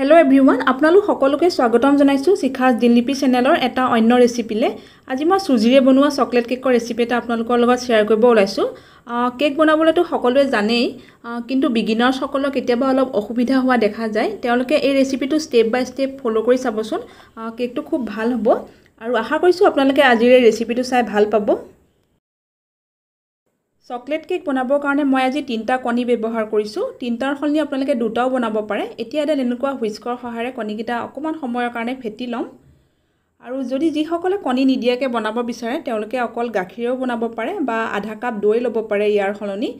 hello' everyone আপোনালোক সকলোকে স্বাগতম জনাইছোঁ শিখা দিনলিপি চেনেলৰ এটা অন্য ৰেচিপিলৈ আজি মই চুজিৰে বনোৱা চকলেট কেকৰ ৰেচিপি এটা আপোনালোকৰ লগত শ্বেয়াৰ কৰিব ওলাইছোঁ কেক বনাবলৈতো সকলোৱে জানেই কিন্তু বিগিনাৰ্ছসকলৰ কেতিয়াবা অলপ অসুবিধা হোৱা দেখা যায় তেওঁলোকে এই ৰেচিপিটো ষ্টেপ বাই ষ্টেপ ফ'ল' কৰি চাবচোন কেকটো খুব ভাল হ'ব আৰু আশা কৰিছোঁ আপোনালোকে আজিৰ এই ৰেচিপিটো চাই ভাল পাব চকলেট কেক বনাবৰ কাৰণে মই আজি তিনিটা কণী ব্যৱহাৰ কৰিছোঁ তিনিটাৰ সলনি আপোনালোকে দুটাও বনাব পাৰে এতিয়া এডাল এনেকুৱা হুইস্কৰ সহায়েৰে কণীকেইটা অকণমান সময়ৰ কাৰণে ফেটি ল'ম আৰু যদি যিসকলে কণী নিদিয়াকৈ বনাব বিচাৰে তেওঁলোকে অকল গাখীৰেও বনাব পাৰে বা আধা কাপ দৈ ল'ব পাৰে ইয়াৰ সলনি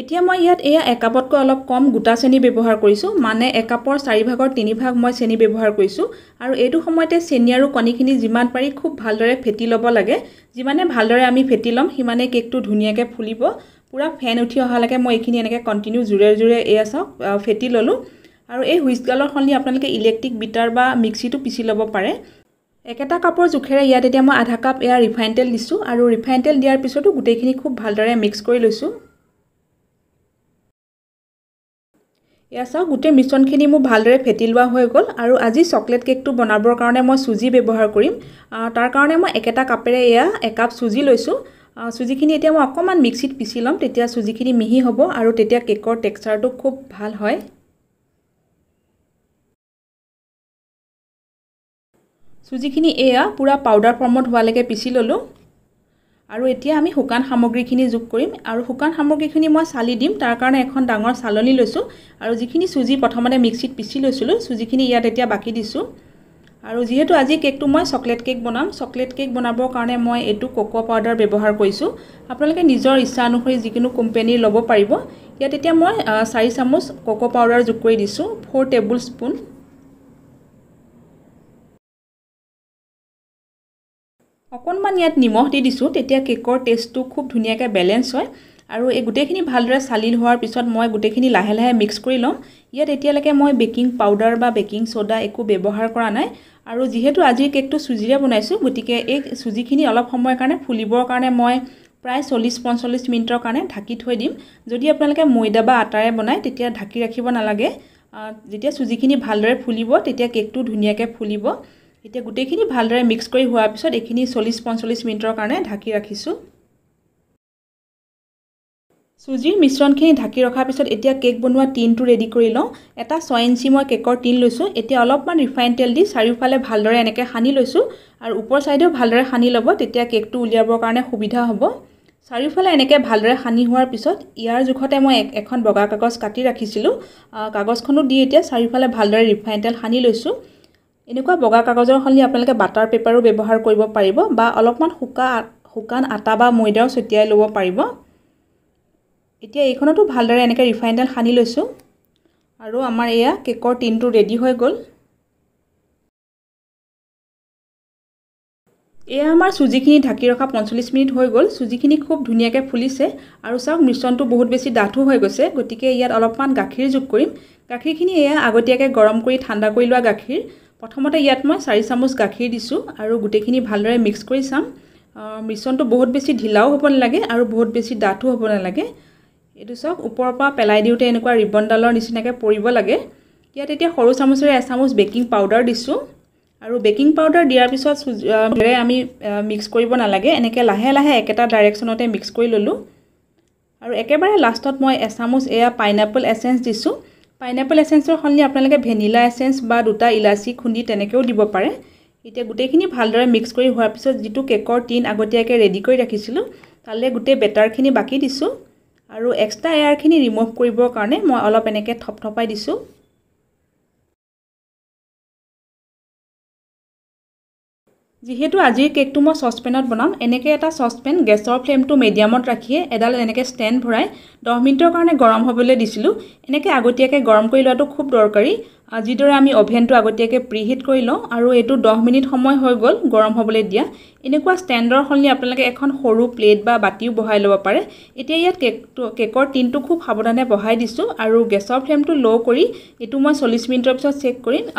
এতিয়া মই ইয়াত এয়া একাপতকৈ অলপ কম গোটা চেনি ব্যৱহাৰ কৰিছোঁ মানে একাপৰ চাৰিভাগৰ তিনিভাগ মই চেনি ব্যৱহাৰ কৰিছোঁ আৰু এইটো সময়তে চেনি আৰু কণীখিনি যিমান পাৰি খুব ভালদৰে ফেটি ল'ব লাগে যিমানে ভালদৰে আমি ফেটি ল'ম সিমানে কেকটো ধুনীয়াকৈ ফুলিব পূৰা ফেন উঠি অহালৈকে মই এইখিনি এনেকৈ কণ্টিনিউ জোৰে জোৰে এয়া চাওক ফেটি ল'লোঁ আৰু এই হুইচগালৰ সলনি আপোনালোকে ইলেক্ট্ৰিক বিটাৰ বা মিক্সিটো পিচি ল'ব পাৰে একেটা কাপৰ জোখেৰে ইয়াত এতিয়া মই আধা কাপ এয়া ৰিফাইন তেল দিছোঁ আৰু ৰিফাইন তেল দিয়াৰ পিছতো গোটেইখিনি খুব ভালদৰে মিক্স কৰি লৈছোঁ এয়া চাওক গোটেই মিশ্ৰণখিনি মোৰ ভালদৰে ফেটি লোৱা হৈ গ'ল আৰু আজি চকলেট কেকটো বনাবৰ কাৰণে মই চুজি ব্যৱহাৰ কৰিম তাৰ কাৰণে মই একেটা কাপেৰে এয়া একাপ চুজি লৈছোঁ চুজিখিনি এতিয়া মই অকণমান মিক্সিত পিচি ল'ম তেতিয়া চুজিখিনি মিহি হ'ব আৰু তেতিয়া কেকৰ টেক্সাৰটো খুব ভাল হয় চুজিখিনি এয়া পূৰা পাউদাৰ ফৰ্মত হোৱালৈকে পিচি ল'লোঁ আৰু এতিয়া আমি শুকান সামগ্ৰীখিনি যোগ কৰিম আৰু শুকান সামগ্ৰীখিনি মই চালি দিম তাৰ কাৰণে এখন ডাঙৰ চালনি লৈছোঁ আৰু যিখিনি চুজি প্ৰথমতে মিক্সিত পিচি লৈছিলোঁ চুজিখিনি ইয়াত এতিয়া বাকী দিছোঁ আৰু যিহেতু আজি কেকটো মই চকলেট কেক বনাম চকলেট কেক বনাবৰ কাৰণে মই এইটো কোকোৱা পাউডাৰ ব্যৱহাৰ কৰিছোঁ আপোনালোকে নিজৰ ইচ্ছা অনুসৰি যিকোনো কোম্পেনীৰ ল'ব পাৰিব ইয়াত এতিয়া মই চাৰি চামুচ কোকো পাউডাৰ যোগ কৰি দিছোঁ ফ'ৰ টেবুল স্পুন অকণমান ইয়াত নিমখ দি দিছোঁ তেতিয়া কেকৰ টেষ্টটো খুব ধুনীয়াকৈ বেলেঞ্চ হয় আৰু এই গোটেইখিনি ভালদৰে চালিল হোৱাৰ পিছত মই গোটেইখিনি লাহে লাহে মিক্স কৰি ল'ম ইয়াত এতিয়ালৈকে মই বেকিং পাউডাৰ বা বেকিং চ'ডা একো ব্যৱহাৰ কৰা নাই আৰু যিহেতু আজিৰ কেকটো চুজিৰে বনাইছোঁ গতিকে এই চুজিখিনি অলপ সময়ৰ কাৰণে ফুলিবৰ কাৰণে মই প্ৰায় চল্লিছ পঞ্চল্লিছ মিনিটৰ কাৰণে ঢাকি থৈ দিম যদি আপোনালোকে ময়দা বা আটাৰে বনায় তেতিয়া ঢাকি ৰাখিব নালাগে যেতিয়া চুজিখিনি ভালদৰে ফুলিব তেতিয়া কেকটো ধুনীয়াকৈ ফুলিব এতিয়া গোটেইখিনি ভালদৰে মিক্স কৰি হোৱাৰ পিছত এইখিনি চল্লিছ পঞ্চল্লিছ মিনিটৰ কাৰণে ঢাকি ৰাখিছোঁ চুজিৰ মিশ্ৰণখিনি ঢাকি ৰখাৰ পিছত এতিয়া কেক বনোৱা টিনটো ৰেডি কৰি লওঁ এটা ছয় ইঞ্চি মই কেকৰ টিন লৈছোঁ এতিয়া অলপমান ৰিফাইন তেল দি চাৰিওফালে ভালদৰে এনেকৈ সানি লৈছোঁ আৰু ওপৰ ছাইডেও ভালদৰে সানি ল'ব তেতিয়া কেকটো উলিয়াবৰ কাৰণে সুবিধা হ'ব চাৰিওফালে এনেকৈ ভালদৰে সানি হোৱাৰ পিছত ইয়াৰ জোখতে মই এখন বগা কাগজ কাটি ৰাখিছিলোঁ কাগজখনো দি এতিয়া চাৰিওফালে ভালদৰে ৰিফাইন তেল সানি লৈছোঁ এনেকুৱা বগা কাগজৰ সলনি আপোনালোকে বাটাৰ পেপাৰো ব্যৱহাৰ কৰিব পাৰিব বা অলপমান শুকা শুকান আটা বা ময়দাও ছটিয়াই ল'ব পাৰিব এতিয়া এইখনতো ভালদৰে এনেকৈ ৰিফাইন তেল সানি লৈছোঁ আৰু আমাৰ এয়া কেকৰ টিনটো ৰেডি হৈ গ'ল এয়া আমাৰ চুজিখিনি ঢাকি ৰখা পঞ্চল্লিছ মিনিট হৈ গ'ল চুজিখিনি খুব ধুনীয়াকৈ ফুলিছে আৰু চাওক মিশ্ৰণটো বহুত বেছি ডাঠো হৈ গৈছে গতিকে ইয়াত অলপমান গাখীৰ যোগ কৰিম গাখীৰখিনি এয়া আগতীয়াকৈ গৰম কৰি ঠাণ্ডা কৰি লোৱা গাখীৰ প্ৰথমতে ইয়াত মই চাৰি চামুচ গাখীৰ দিছোঁ আৰু গোটেইখিনি ভালদৰে মিক্স কৰি চাম মিশ্ৰণটো বহুত বেছি ঢিলাও হ'ব নালাগে আৰু বহুত বেছি ডাঠো হ'ব নালাগে এইটো চাওক ওপৰৰ পৰা পেলাই দিওঁতে এনেকুৱা ৰিবনডালৰ নিচিনাকৈ পৰিব লাগে ইয়াত এতিয়া সৰু চামুচেৰে এচামুচ বেকিং পাউডাৰ দিছোঁ আৰু বেকিং পাউডাৰ দিয়াৰ পিছত চুজিৰে আমি মিক্স কৰিব নালাগে এনেকৈ লাহে লাহে একেটা ডাইৰেকশ্যনতে মিক্স কৰি ল'লোঁ আৰু একেবাৰে লাষ্টত মই এচামুচ এয়া পাইনএপল এচেঞ্চ দিছোঁ পাইনাপল এচেঞ্চৰ সলনি আপোনালোকে ভেনিলা এচেঞ্চ বা দুটা ইলাচি খুন্দি তেনেকৈও দিব পাৰে এতিয়া গোটেইখিনি ভালদৰে মিক্স কৰি হোৱাৰ পিছত যিটো কেকৰ টিন আগতীয়াকৈ ৰেডি কৰি ৰাখিছিলোঁ তালৈ গোটেই বেটাৰখিনি বাকী দিছোঁ আৰু এক্সট্ৰা এয়াৰখিনি ৰিমভ কৰিবৰ কাৰণে মই অলপ এনেকৈ থপথপাই দিছোঁ যিহেতু আজিৰ কেকটো মই চচপেনত বনাম এনেকৈ এটা চচপেন গেছৰ ফ্লেমটো মিডিয়ামত ৰাখিয়ে এডাল এনেকৈ ষ্টেণ্ড ভৰাই দহ মিনিটৰ কাৰণে গৰম হ'বলৈ দিছিলোঁ এনেকৈ আগতীয়াকৈ গৰম কৰি লোৱাটো খুব দৰকাৰী যিদৰে আমি অ'ভেনটো আগতীয়াকৈ প্ৰিহিট কৰি লওঁ আৰু এইটো দহ মিনিট সময় হৈ গ'ল গৰম হ'বলৈ দিয়া এনেকুৱা ষ্টেণ্ডৰ সলনি আপোনালোকে এখন সৰু প্লেট বা বাতিও বহাই ল'ব পাৰে এতিয়া ইয়াত কেকটো কেকৰ টিনটো খুব সাৱধানে বহাই দিছোঁ আৰু গেছৰ ফ্লেমটো ল' কৰি এইটো মই চল্লিছ মিনিটৰ পিছত চেক কৰিম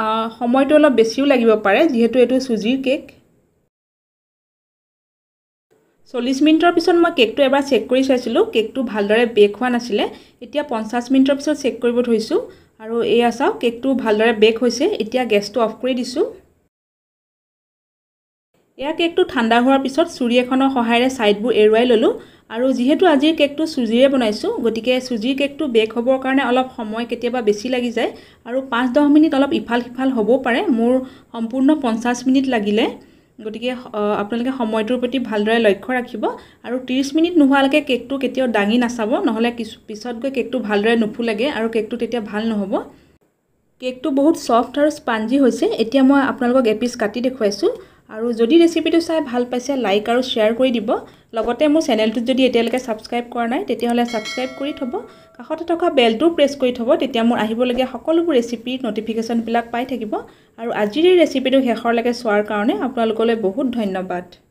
সময়টো অলপ বেছিও লাগিব পাৰে যিহেতু এইটো চুজিৰ কেক চল্লিছ মিনিটৰ পিছত মই কেকটো এবাৰ চেক কৰি চাইছিলোঁ কেকটো ভালদৰে বেক হোৱা নাছিলে এতিয়া পঞ্চাছ মিনিটৰ পিছত চেক কৰিব ধৰিছোঁ আৰু এয়া চাওক কেকটো ভালদৰে বেক হৈছে এতিয়া গেছটো অফ কৰি দিছোঁ এয়া কেকটো ঠাণ্ডা হোৱাৰ পিছত চুৰি এখনৰ সহায়েৰে ছাইডবোৰ এৰুৱাই ল'লোঁ আৰু যিহেতু আজিৰ কেকটো চুজিৰে বনাইছোঁ গতিকে চুজিৰ কেকটো বেক হ'বৰ কাৰণে অলপ সময় কেতিয়াবা বেছি লাগি যায় আৰু পাঁচ দহ মিনিট অলপ ইফাল সিফাল হ'বও পাৰে মোৰ সম্পূৰ্ণ পঞ্চাছ মিনিট লাগিলে গতিকে আপোনালোকে সময়টোৰ প্ৰতি ভালদৰে লক্ষ্য ৰাখিব আৰু ত্ৰিছ মিনিট নোহোৱালৈকে কেকটো কেতিয়াও দাঙি নাচাব নহ'লে কিছু পিছত গৈ কেকটো ভালদৰে নুফুলেগৈ আৰু কেকটো তেতিয়া ভাল নহ'ব কেকটো বহুত ছফ্ট আৰু স্পাঞ্জি হৈছে এতিয়া মই আপোনালোকক এপিচ কাটি দেখুৱাইছোঁ আৰু যদি ৰেচিপিটো চাই ভাল পাইছে লাইক আৰু শ্বেয়াৰ কৰি দিব লগতে মোৰ চেনেলটোত যদি এতিয়ালৈকে ছাবস্ক্ৰাইব কৰা নাই তেতিয়াহ'লে ছাবস্ক্ৰাইব কৰি থ'ব কাষতে থকা বেলটো প্ৰেছ কৰি থ'ব তেতিয়া মোৰ আহিবলগীয়া সকলোবোৰ ৰেচিপিৰ ন'টিফিকেশ্যনবিলাক পাই থাকিব আৰু আজিৰ এই ৰেচিপিটো শেষৰলৈকে চোৱাৰ কাৰণে আপোনালোকলৈ বহুত ধন্যবাদ